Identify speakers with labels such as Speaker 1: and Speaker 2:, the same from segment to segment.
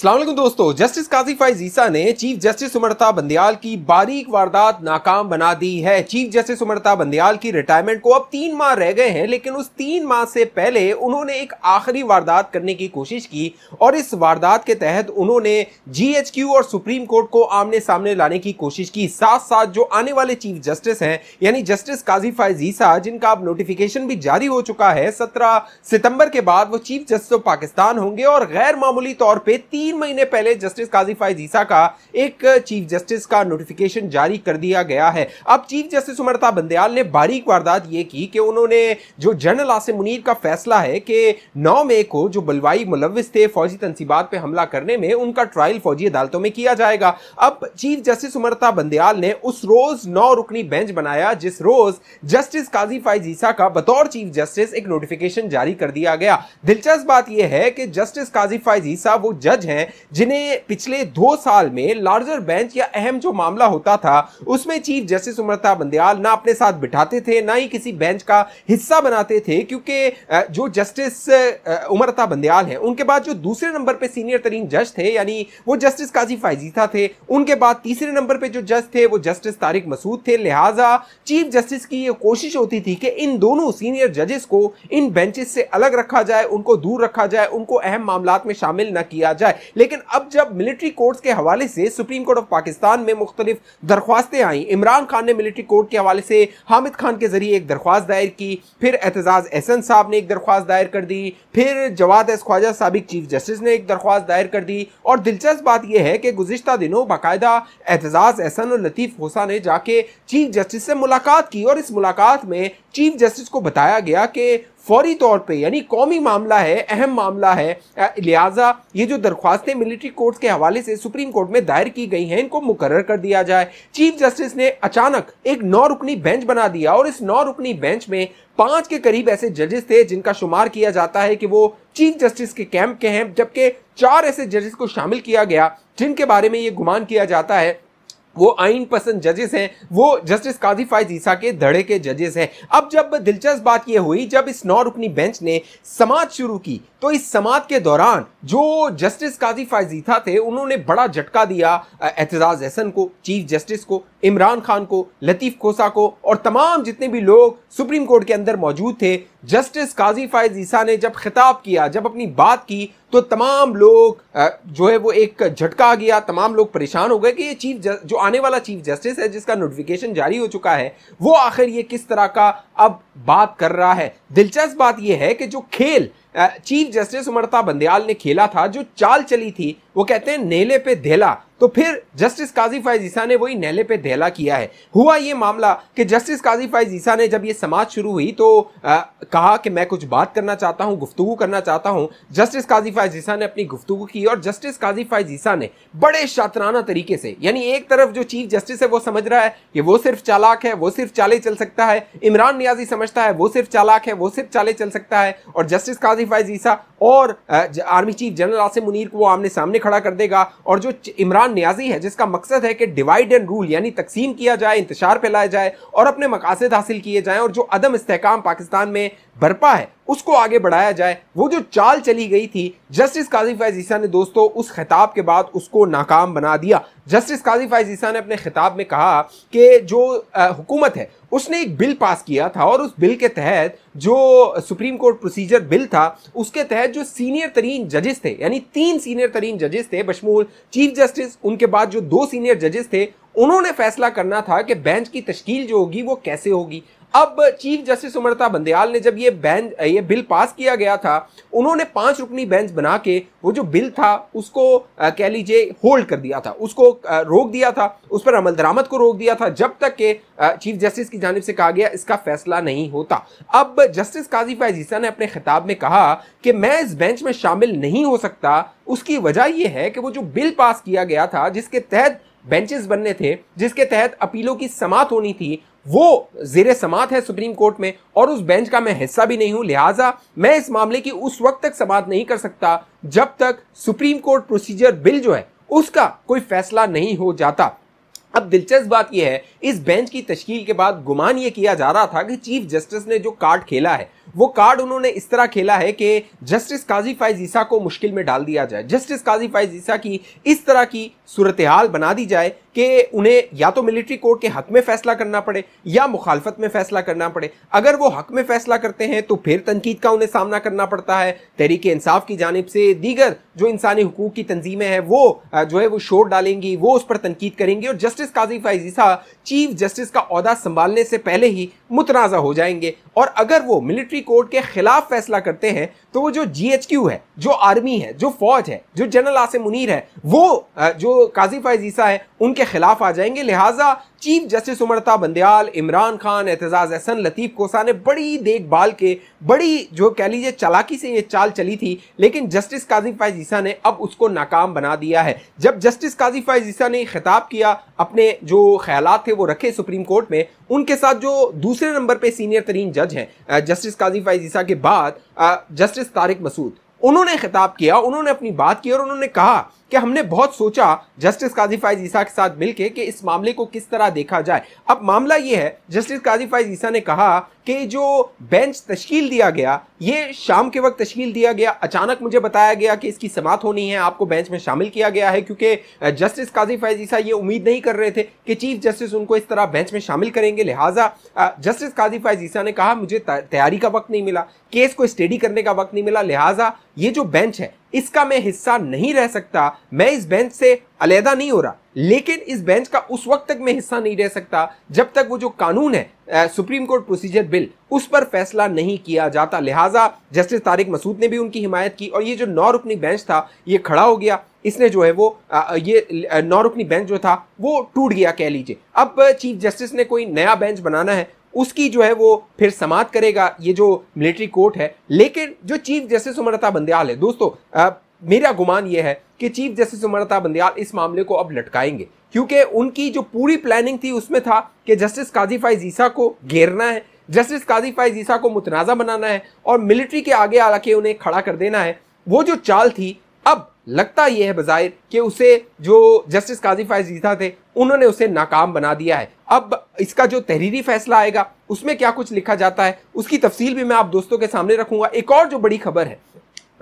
Speaker 1: सलामकुम दोस्तों जस्टिस काजी फाइज ईसा ने चीफ जस्टिस उमरता बंदियाल की बारीक वारदात नाकाम बना दी है चीफ जस्टिस उमरता बंदियाल की रिटायरमेंट को अब तीन माह रह गए हैं लेकिन उस तीन माह से पहले उन्होंने एक आखिरी वारदात करने की कोशिश की और इस वारदात के तहत उन्होंने जीएचक्यू और सुप्रीम कोर्ट को आमने सामने लाने की कोशिश की साथ साथ जो आने वाले चीफ जस्टिस हैं यानी जस्टिस काजी फाइज ईसा जिनका अब नोटिफिकेशन भी जारी हो चुका है सत्रह सितंबर के बाद वो चीफ जस्टिस ऑफ पाकिस्तान होंगे और गैर मामूली तौर पर तीन तीन महीने पहले जस्टिस काजी फाइज का एक चीफ जस्टिस का नोटिफिकेशन जारी कर दिया गया है अब चीफ जस्टिस उमरता बंदयाल ने बारीक वारदात ये की कि उन्होंने जो जनरल आसिम मुनीर का फैसला है कि नौ मई को जो बलवाई मुलविस थे फौजी तनसीबात पर हमला करने में उनका ट्रायल फौजी अदालतों में किया जाएगा अब चीफ जस्टिस उमरता बंदयाल ने उस रोज नौ रुकनी बेंच बनाया जिस रोज जस्टिस काजी फाइज का बतौर चीफ जस्टिस एक नोटिफिकेशन जारी कर दिया गया दिलचस्प बात यह है कि जस्टिस काजी फाइज वो जज हैं हैं जिन्हें पिछले दो साल में लार्जर बेंच या अहम जो मामला होता था उसमें चीफ जस्टिस उमरता बंदयाल ना अपने साथ बिठाते थे ना ही किसी बेंच का हिस्सा बनाते थे क्योंकि जो जस्टिस उमरता बंदयाल हैं उनके बाद जो दूसरे नंबर पर सीनियर तरीन जज थे यानी वो जस्टिस काजी फाइजीता थे उनके बाद तीसरे नंबर पर जो जज थे वो जस्टिस तारिक मसूद थे लिहाजा चीफ जस्टिस की ये कोशिश होती थी कि इन दोनों सीनियर जजेस को इन बेंचेस से अलग रखा जाए उनको दूर रखा जाए उनको अहम मामला में शामिल न किया जाए लेकिन अब जब मिलिट्री कोर्ट्स के हवाले से सुप्रीम कोर्ट ऑफ पाकिस्तान में मुख्तलिफ दरख्वास्तें आई इमरान खान ने मिलिट्री कोर्ट के हवाले से हामिद खान के जरिए एक दरख्वास्त दायर की फिर एतजाज़ एहसन साहब ने एक दरख्वास्त दायर कर दी फिर जवाद एस ख्वाजा सबक चीफ जस्टिस ने एक दरख्वास्त दायर कर दी और दिलचस्प बात यह है कि गुजशत दिनों बाकायदा एतजाज़ एहसन और लतीफ़ होसा ने जाके चीफ जस्टिस से मुलाकात की और इस मुलाकात में चीफ जस्टिस को बताया गया कि फौरी तौर पे यानी कौमी मामला है अहम मामला है लिहाजा ये जो दरख्वास्तें मिलिट्री कोर्ट के हवाले से सुप्रीम कोर्ट में दायर की गई हैं इनको मुकर कर दिया जाए चीफ जस्टिस ने अचानक एक नौ रुकनी बेंच बना दिया और इस नौ रुकनी बेंच में पांच के करीब ऐसे जजेस थे जिनका शुमार किया जाता है कि वो चीफ जस्टिस के कैंप के हैं जबकि चार ऐसे जजेस को शामिल किया गया जिनके बारे में ये गुमान किया जाता है वो आइन पसंद जजेस हैं वो जस्टिस काजी फायज ईसा के धड़े के जजेस हैं अब जब दिलचस्प बात यह हुई जब इस नौ रुकनी बेंच ने समाज शुरू की तो इस समाज के दौरान जो जस्टिस काजी फायज ईसा थे उन्होंने बड़ा झटका दिया एतजाज़ एहसन को चीफ जस्टिस को इमरान खान को लतीफ़ खोसा को और तमाम जितने भी लोग सुप्रीम कोर्ट के अंदर मौजूद थे जस्टिस काजी फायज ईसा ने जब खिताब किया जब अपनी बात की तो तमाम लोग जो है वो एक झटका आ गया तमाम लोग परेशान हो गए कि ये चीफ जो आने वाला चीफ जस्टिस है जिसका नोटिफिकेशन जारी हो चुका है वो आखिर ये किस तरह का अब बात कर रहा है दिलचस्प बात यह है कि जो खेल चीफ जस्टिस उमरता बंदयाल ने खेला था जो चाल चली थी वो कहते हैं नेले पे धेला तो फिर जस्टिस काजी फाइज ईसा ने वही नहले पे दहला किया है हुआ ये मामला कि जस्टिस काजी फाइज ईसा ने जब ये समाज शुरू हुई तो आ, कहा कि मैं कुछ बात करना चाहता हूँ गुफ्तु करना चाहता हूँ जस्टिस काजी फाइज ईसा ने अपनी गुफ्तु की और जस्टिस काजी फाइज ईसा ने बड़े शातराना तरीके से यानी एक तरफ जो चीफ जस्टिस है वो समझ रहा है कि वो सिर्फ चालाक है वो सिर्फ चाले चल सकता है इमरान नियाजी समझता है वो सिर्फ चालाक है वो सिर्फ चाले चल सकता है और जस्टिस काजी फाइज ईसा और army chief general Asim Munir को वो आमने सामने खड़ा कर देगा और जो इमरान फरमान न्याजी है जिसका मकसद है कि डिवाइड एंड रूल यानी तकसीम किया जाए इंतजार फैलाया जाए और अपने मकासद हासिल किए जाए और जो अदम इस्तेकाम पाकिस्तान में बरपा है उसको आगे बढ़ाया जाए वो जो चाल चली गई थी जस्टिस काजी फैज ईसा ने दोस्तों उस खिताब के बाद उसको नाकाम बना दिया जस्टिस काजी फैज ईसा ने अपने खिताब में कहा कि जो हुकूमत है उसने एक बिल पास किया था और उस बिल के तहत जो सुप्रीम कोर्ट प्रोसीजर बिल था उसके तहत जो सीनियर तरीन जजेस थे यानी तीन सीनियर तरीन जजेस थे बशमूल चीफ जस्टिस उनके बाद जो दो सीनियर जजेस थे उन्होंने फैसला करना था कि बेंच की तश्कील जो होगी वो कैसे होगी अब चीफ जस्टिस उमरता बंदयाल ने जब ये बैन ये बिल पास किया गया था उन्होंने पांच रुकनी बेंच बना के वो जो बिल था उसको कह लीजिए होल्ड कर दिया था उसको रोक दिया था उस पर अमल दरामद को रोक दिया था जब तक के चीफ जस्टिस की जानब से कहा गया इसका फैसला नहीं होता अब जस्टिस काजी फायजीसा ने अपने खिताब में कहा कि मैं इस बेंच में शामिल नहीं हो सकता उसकी वजह यह है कि वो जो बिल पास किया गया था जिसके तहत बेंचेस बनने थे जिसके तहत अपीलों की समात होनी थी वो जेर समात है सुप्रीम कोर्ट में और उस बेंच का मैं हिस्सा भी नहीं हूं लिहाजा मैं इस मामले की उस वक्त तक समात नहीं कर सकता जब तक सुप्रीम कोर्ट प्रोसीजर बिल जो है उसका कोई फैसला नहीं हो जाता अब दिलचस्प बात यह है इस बेंच की तश्कील के बाद गुमान ये किया जा रहा था कि चीफ जस्टिस ने जो कार्ड खेला है वो कार्ड उन्होंने इस तरह खेला है कि जस्टिस काजी फाइज ईसा को मुश्किल में डाल दिया जाए जस्टिस काजी फाइज ईसा की इस तरह की सूरत हाल बना दी जाए कि उन्हें या तो मिलिट्री कोर्ट के हक में फैसला करना पड़े या मुखालफत में फैसला करना पड़े अगर वो हक में फैसला करते हैं तो फिर तनकीद का उन्हें सामना करना पड़ता है तहरीक इंसाफ की जानब से दीगर जो इंसानी हकूक की तंजीमें हैं वो जो है वो शोर डालेंगी वो उस पर तनकीद करेंगी और justice Qazi Faez Isa chief justice का अहदा संभालने से पहले ही मुतनाज़ा हो जाएंगे और अगर वो मिलिट्री कोर्ट के खिलाफ फैसला करते हैं तो वो जो क्यू है जो आर्मी है जो फौज है जो जनरल आसिम मुनीर है वो जो काजी फायज ईसा है उनके खिलाफ आ जाएंगे लिहाजा चीफ जस्टिस उमरता बंदयाल इमरान खान एतजाज़ एहसन लतीफ़ कोसा ने बड़ी देखभाल के बड़ी जो कह लीजिए चालाकी से ये चाल चली थी लेकिन जस्टिस काजी फायज ईसा ने अब उसको नाकाम बना दिया है जब जस्टिस काजी फायज ईसा ने खिताब किया अपने जो ख्याल थे वो रखे सुप्रीम कोर्ट में उनके साथ जो दूसरे नंबर पर सीनियर तरीन जज हैं जस्टिस काजी फायज ईसा के बाद जस्टिस तारिक मसूद उन्होंने खिताब किया उन्होंने अपनी बात की और उन्होंने कहा कि हमने बहुत सोचा जस्टिस काजी फाइज ईसा के साथ मिलकर कि इस मामले को किस तरह देखा जाए अब मामला ये है जस्टिस काजी फाइज ईसा ने कहा कि जो बेंच तश्कील दिया गया ये शाम के वक्त तश्कील दिया गया अचानक मुझे बताया गया कि इसकी समात होनी है आपको बेंच में शामिल किया गया है क्योंकि जस्टिस काजी फाइज ईसा ये उम्मीद नहीं कर रहे थे कि चीफ जस्टिस उनको इस तरह बेंच में शामिल करेंगे लिहाजा जस्टिस काजी फाइज ईसा ने कहा मुझे तैयारी का वक्त नहीं मिला केस को स्टडी करने का वक्त नहीं मिला लिहाजा ये जो बेंच है इसका मैं हिस्सा नहीं रह सकता मैं इस बेंच से अलहदा नहीं हो रहा लेकिन इस बेंच का उस वक्त तक मैं हिस्सा नहीं रह सकता जब तक वो जो कानून है आ, सुप्रीम कोर्ट प्रोसीजर बिल उस पर फैसला नहीं किया जाता लिहाजा जस्टिस तारिक मसूद ने भी उनकी हिमायत की और ये जो नौ रुकनी बेंच था ये खड़ा हो गया इसने जो है वो आ, ये नौ रुकनी बेंच जो था वो टूट गया कह लीजिए अब चीफ जस्टिस ने कोई नया बेंच बनाना है उसकी जो है वो फिर समाप्त करेगा ये जो मिलिट्री कोर्ट है लेकिन जो चीफ जस्टिस उमरता बंदयाल है दोस्तों आ, मेरा गुमान यह है कि चीफ जस्टिस उमरता बंदयाल इस मामले को अब लटकाएंगे क्योंकि उनकी जो पूरी प्लानिंग थी उसमें था कि जस्टिस काजी फाइज ईसा को घेरना है जस्टिस काजी फाइज ईसा को मुतनाज़ा बनाना है और मिलिट्री के आगे आके उन्हें खड़ा कर देना है वो जो चाल थी अब लगता यह है बज़ाहिर कि उसे जो जस्टिस काजी फाइज ईसा थे उन्होंने उसे नाकाम बना दिया है अब इसका जो तहरीरी फैसला आएगा उसमें क्या कुछ लिखा जाता है उसकी तफसील भी मैं आप दोस्तों के सामने रखूंगा एक और जो बड़ी खबर है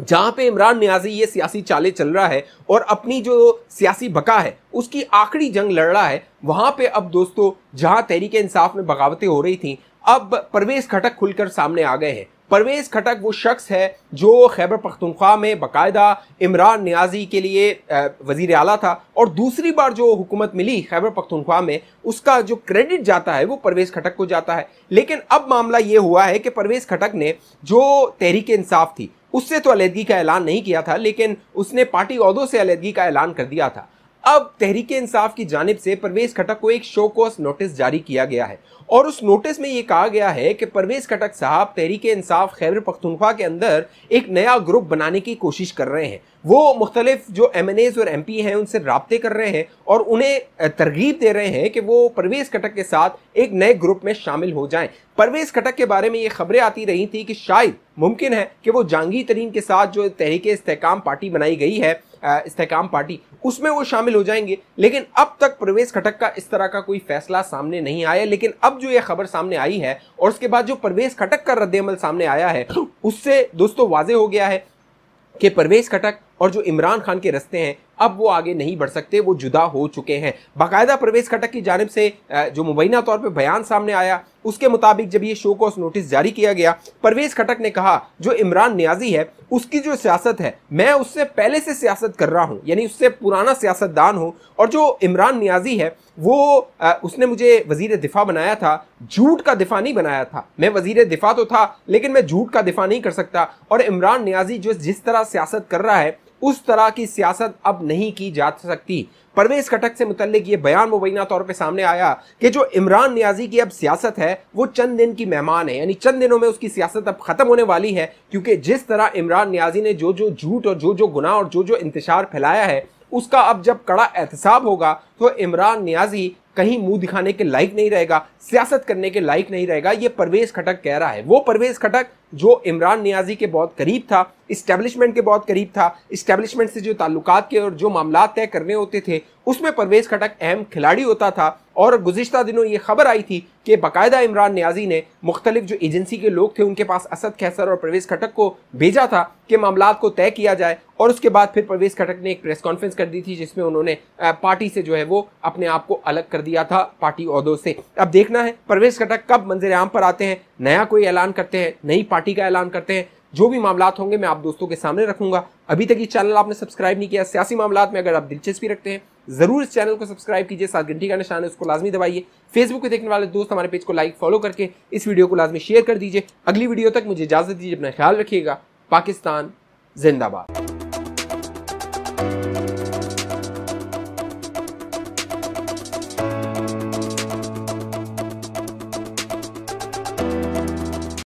Speaker 1: जहां पे इमरान न्याजी ये सियासी चाले चल रहा है और अपनी जो सियासी बका है उसकी आखिरी जंग लड़ रहा है वहां पे अब दोस्तों जहां तहरीक इंसाफ में बगावतें हो रही थी अब परवेज खटक खुलकर सामने आ गए हैं परवेज़ खटक वो शख्स है जो खैबर पख्तनख्वा में बाकायदा इमरान न्याजी के लिए वजीर अला था और दूसरी बार जो हुकूमत मिली खैबर पख्तनख्वा में उसका जो क्रेडिट जाता है वो परवेज़ खटक को जाता है लेकिन अब मामला ये हुआ है कि परवेज़ खटक ने जो तहरीक इंसाफ थी उससे तो अलीहदगी का ऐलान नहीं किया था लेकिन उसने पार्टी अहदों से अलीहदगी का ऐलान कर दिया था अब तहरीक इंसाफ की जानब से परवेज खटक को एक शो कॉस नोटिस जारी किया गया है और उस नोटिस में ये कहा गया है कि परवेज खटक साहब तहरीक इंसाफ खैबर पख्तनख्वा के अंदर एक नया ग्रुप बनाने की कोशिश कर रहे हैं वो मुख्तलिफ जो एम एन एज़ और एम पी हैं उनसे रबते कर रहे हैं और उन्हें तरगीब दे रहे हैं कि वो परवेज़ खटक के साथ एक नए ग्रुप में शामिल हो जाएं परवेज़ खटक के बारे में ये खबरें आती रही थी कि शायद मुमकिन है कि वो जहांगीर तरीन के साथ जो तहरीक इसकाम पार्टी बनाई गई है इसकाम पार्टी उसमें वो शामिल हो जाएंगे लेकिन अब तक प्रवेश खटक का इस तरह का कोई फैसला सामने नहीं आया लेकिन अब जो ये खबर सामने आई है और उसके बाद जो प्रवेश खटक का अमल सामने आया है उससे दोस्तों वाजे हो गया है कि परवेज खटक और जो इमरान खान के रस्ते हैं अब वो आगे नहीं बढ़ सकते वो जुदा हो चुके हैं बाकायदा प्रवेश खटक की जानब से जो मुबैना तौर पर बयान सामने आया उसके मुताबिक जब ये शो कॉस नोटिस जारी किया गया परवेज खटक ने कहा जो इमरान न्याजी है उसकी जो सियासत है मैं उससे पहले से सियासत कर रहा हूँ यानी उससे पुराना सियासतदान हूँ और जो इमरान न्याजी है वो आ, उसने मुझे वजीर दिफा बनाया था झूठ का दिफा नहीं बनाया था मैं वजीर दिफा तो था लेकिन मैं झूठ का दिफा नहीं कर सकता और इमरान न्याजी जो जिस तरह सियासत कर रहा है उस तरह की सियासत अब नहीं की जा सकती परवेज खटक से मुतलिक ये बयान मुबैना तौर पे सामने आया कि जो इमरान नियाजी की अब सियासत है वो चंद दिन की मेहमान है यानी चंद दिनों में उसकी सियासत अब ख़त्म होने वाली है क्योंकि जिस तरह इमरान नियाजी ने जो जो झूठ और जो जो गुनाह और जो जो इंतजार फैलाया है उसका अब जब कड़ा एहतसाब होगा तो इमरान नियाजी कहीं मुंह दिखाने के लायक नहीं रहेगा सियासत करने के लायक नहीं रहेगा ये परवेज खटक कह रहा है वो परवेज खटक जो इमरान नियाजी के बहुत करीब था इस्टेब्लिशमेंट के बहुत करीब था इस्टेब्लिशमेंट से जो ताल्लुकात के और जो मामला तय करने होते थे उसमें परवेज़ खटक अहम खिलाड़ी होता था और गुजशत दिनों ये खबर आई थी कि बाकायदा इमरान न्याजी ने मुख्तलिफ जो एजेंसी के लोग थे उनके पास असद खैसर और परवेज़ खटक को भेजा था कि मामला को तय किया जाए और उसके बाद फिर परवेज़ खटक ने एक प्रेस कॉन्फ्रेंस कर दी थी जिसमें उन्होंने पार्टी से जो है वो अपने आप को अलग कर दिया था पार्टी उहदों से अब देखना है परवेज़ खटक कब मंजर आम पर आते हैं नया कोई ऐलान करते हैं नई पार्टी का ऐलान करते हैं जो भी मामला होंगे मैं आप दोस्तों के सामने रखूंगा अभी तक ये चैनल आपने सब्सक्राइब नहीं किया सियासी मामला में अगर आप दिलचस्पी रखते हैं जरूर इस चैनल को सब्सक्राइब कीजिए सात घंटी का निशान है उसको लाजमी दबाइए फेसबुक पे देखने वाले दोस्त हमारे पेज को लाइक फॉलो करके इस वीडियो को लाजमी शेयर कर दीजिए अगली वीडियो तक मुझे इजाजत दीजिए अपना ख्याल रखिएगा पाकिस्तान जिंदाबाद